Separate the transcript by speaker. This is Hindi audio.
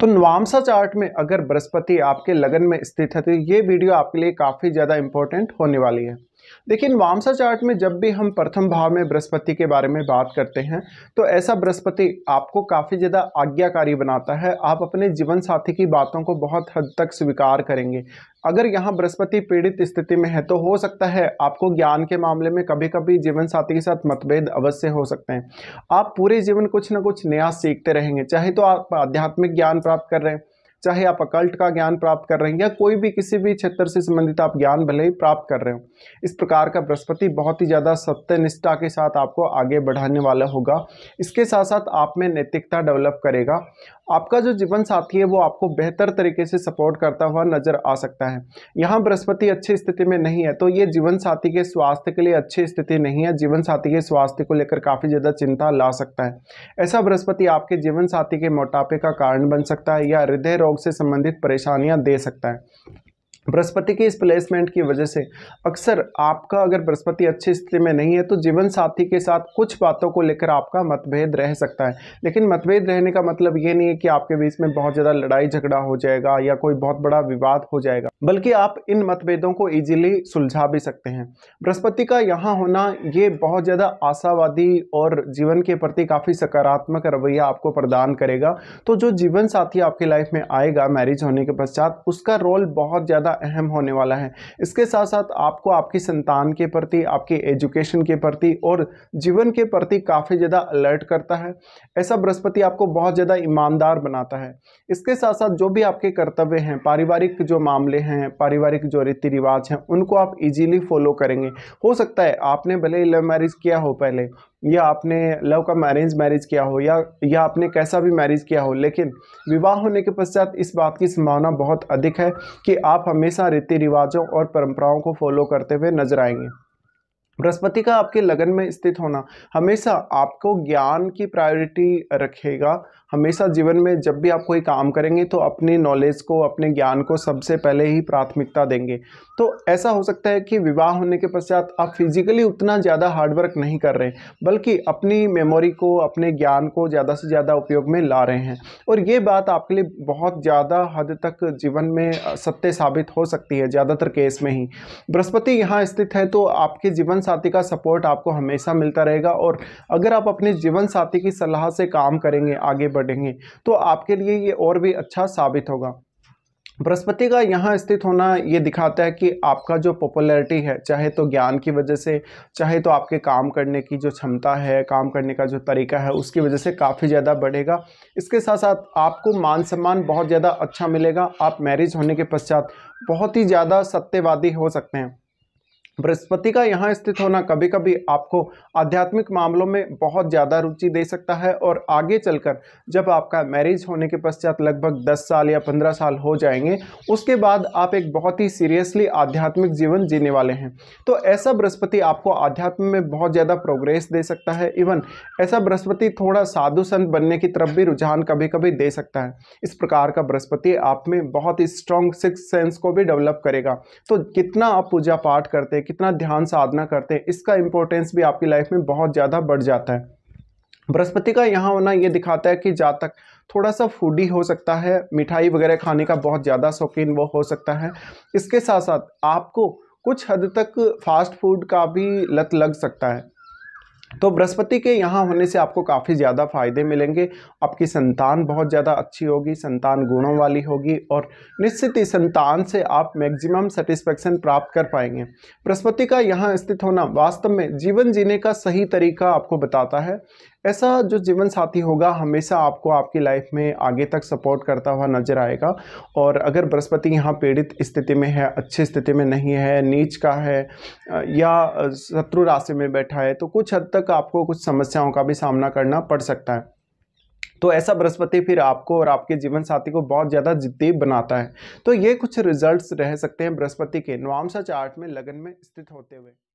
Speaker 1: तो नवामसा चार्ट में अगर बृहस्पति आपके लगन में स्थित है तो ये वीडियो आपके लिए काफ़ी ज़्यादा इंपॉर्टेंट होने वाली है देखिए वामसा चार्ट में जब भी हम प्रथम भाव में बृहस्पति के बारे में बात करते हैं तो ऐसा बृहस्पति आपको काफ़ी ज़्यादा आज्ञाकारी बनाता है आप अपने जीवन साथी की बातों को बहुत हद तक स्वीकार करेंगे अगर यहाँ बृहस्पति पीड़ित स्थिति में है तो हो सकता है आपको ज्ञान के मामले में कभी कभी जीवन साथी के साथ मतभेद अवश्य हो सकते हैं आप पूरे जीवन कुछ ना कुछ नया सीखते रहेंगे चाहे तो आप आध्यात्मिक ज्ञान प्राप्त कर रहे हैं चाहे आप अकल्ट का ज्ञान प्राप्त कर रहे हैं या कोई भी किसी भी क्षेत्र से संबंधित आप ज्ञान भले ही प्राप्त कर रहे हो इस प्रकार का बृहस्पति बहुत ही ज़्यादा सत्यनिष्ठा के साथ आपको आगे बढ़ाने वाला होगा इसके साथ साथ आप में नैतिकता डेवलप करेगा आपका जो जीवन साथी है वो आपको बेहतर तरीके से सपोर्ट करता हुआ नजर आ सकता है यहाँ बृहस्पति अच्छी स्थिति में नहीं है तो ये जीवन साथी के स्वास्थ्य के लिए अच्छी स्थिति नहीं है जीवन साथी के स्वास्थ्य को लेकर काफ़ी ज़्यादा चिंता ला सकता है ऐसा बृहस्पति आपके जीवन साथी के मोटापे का कारण बन सकता है या हृदय रोग रोग से संबंधित परेशानियां दे सकता है बृहस्पति के इस प्लेसमेंट की वजह से अक्सर आपका अगर बृहस्पति अच्छी स्थिति में नहीं है तो जीवन साथी के साथ कुछ बातों को लेकर आपका मतभेद रह सकता है लेकिन मतभेद रहने का मतलब ये नहीं है कि आपके बीच में बहुत ज़्यादा लड़ाई झगड़ा हो जाएगा या कोई बहुत बड़ा विवाद हो जाएगा बल्कि आप इन मतभेदों को ईजिली सुलझा भी सकते हैं बृहस्पति का यहाँ होना ये बहुत ज़्यादा आशावादी और जीवन के प्रति काफ़ी सकारात्मक रवैया आपको प्रदान करेगा तो जो जीवन साथी आपकी लाइफ में आएगा मैरिज होने के पश्चात उसका रोल बहुत ज़्यादा अहम होने वाला है इसके साथ साथ आपको आपकी संतान के प्रति आपकी एजुकेशन के प्रति और जीवन के प्रति काफ़ी ज़्यादा अलर्ट करता है ऐसा बृहस्पति आपको बहुत ज़्यादा ईमानदार बनाता है इसके साथ साथ जो भी आपके कर्तव्य हैं पारिवारिक जो मामले हैं पारिवारिक जो रीति रिवाज हैं उनको आप इजीली फॉलो करेंगे हो सकता है आपने भले ही लव मैरिज किया हो पहले या आपने लव का मैरिज मैरिज किया हो या या आपने कैसा भी मैरिज किया हो लेकिन विवाह होने के पश्चात इस बात की संभावना बहुत अधिक है कि आप हमेशा रीति रिवाजों और परंपराओं को फॉलो करते हुए नजर आएंगे बृहस्पति का आपके लगन में स्थित होना हमेशा आपको ज्ञान की प्रायोरिटी रखेगा हमेशा जीवन में जब भी आप कोई काम करेंगे तो अपने नॉलेज को अपने ज्ञान को सबसे पहले ही प्राथमिकता देंगे तो ऐसा हो सकता है कि विवाह होने के पश्चात आप फिजिकली उतना ज़्यादा हार्डवर्क नहीं कर रहे बल्कि अपनी मेमोरी को अपने ज्ञान को ज़्यादा से ज़्यादा उपयोग में ला रहे हैं और ये बात आपके लिए बहुत ज़्यादा हद तक जीवन में सत्य साबित हो सकती है ज़्यादातर केस में ही बृहस्पति यहाँ स्थित है तो आपके जीवन साथी का सपोर्ट आपको हमेशा मिलता रहेगा और अगर आप अपने जीवन साथी की सलाह से काम करेंगे आगे बढ़ेंगे तो आपके लिए ये और भी अच्छा साबित होगा बृहस्पति का यहाँ स्थित होना ये दिखाता है कि आपका जो पॉपुलैरिटी है चाहे तो ज्ञान की वजह से चाहे तो आपके काम करने की जो क्षमता है काम करने का जो तरीका है उसकी वजह से काफ़ी ज़्यादा बढ़ेगा इसके साथ साथ आपको मान सम्मान बहुत ज़्यादा अच्छा मिलेगा आप मैरिज होने के पश्चात बहुत ही ज़्यादा सत्यवादी हो सकते हैं बृहस्पति का यहाँ स्थित होना कभी कभी आपको आध्यात्मिक मामलों में बहुत ज़्यादा रुचि दे सकता है और आगे चलकर जब आपका मैरिज होने के पश्चात लगभग 10 साल या 15 साल हो जाएंगे उसके बाद आप एक बहुत ही सीरियसली आध्यात्मिक जीवन जीने वाले हैं तो ऐसा बृहस्पति आपको आध्यात्म में बहुत ज़्यादा प्रोग्रेस दे सकता है इवन ऐसा बृहस्पति थोड़ा साधु संत बनने की तरफ भी रुझान कभी कभी दे सकता है इस प्रकार का बृहस्पति आप में बहुत ही स्ट्रॉन्ग सिक्स सेंस को भी डेवलप करेगा तो कितना आप पूजा पाठ करते कितना ध्यान साधना करते हैं इसका इंपॉर्टेंस भी आपकी लाइफ में बहुत ज़्यादा बढ़ जाता है बृहस्पति का यहाँ होना ये दिखाता है कि जातक थोड़ा सा फूडी हो सकता है मिठाई वगैरह खाने का बहुत ज़्यादा शौकीन वो हो सकता है इसके साथ साथ आपको कुछ हद तक फास्ट फूड का भी लत लग सकता है तो बृहस्पति के यहाँ होने से आपको काफ़ी ज़्यादा फायदे मिलेंगे आपकी संतान बहुत ज़्यादा अच्छी होगी संतान गुणों वाली होगी और निश्चित ही संतान से आप मैक्सिमम सेटिस्फेक्शन प्राप्त कर पाएंगे बृहस्पति का यहाँ स्थित होना वास्तव में जीवन जीने का सही तरीका आपको बताता है ऐसा जो जीवन साथी होगा हमेशा आपको आपकी लाइफ में आगे तक सपोर्ट करता हुआ नजर आएगा और अगर बृहस्पति यहाँ पीड़ित स्थिति में है अच्छी स्थिति में नहीं है नीच का है या शत्रु राशि में बैठा है तो कुछ हद तक आपको कुछ समस्याओं का भी सामना करना पड़ सकता है तो ऐसा बृहस्पति फिर आपको और आपके जीवन साथी को बहुत ज़्यादा जिद्दी बनाता है तो ये कुछ रिजल्ट्स रह सकते हैं बृहस्पति के नवामसा चार्ट में लगन में स्थित होते हुए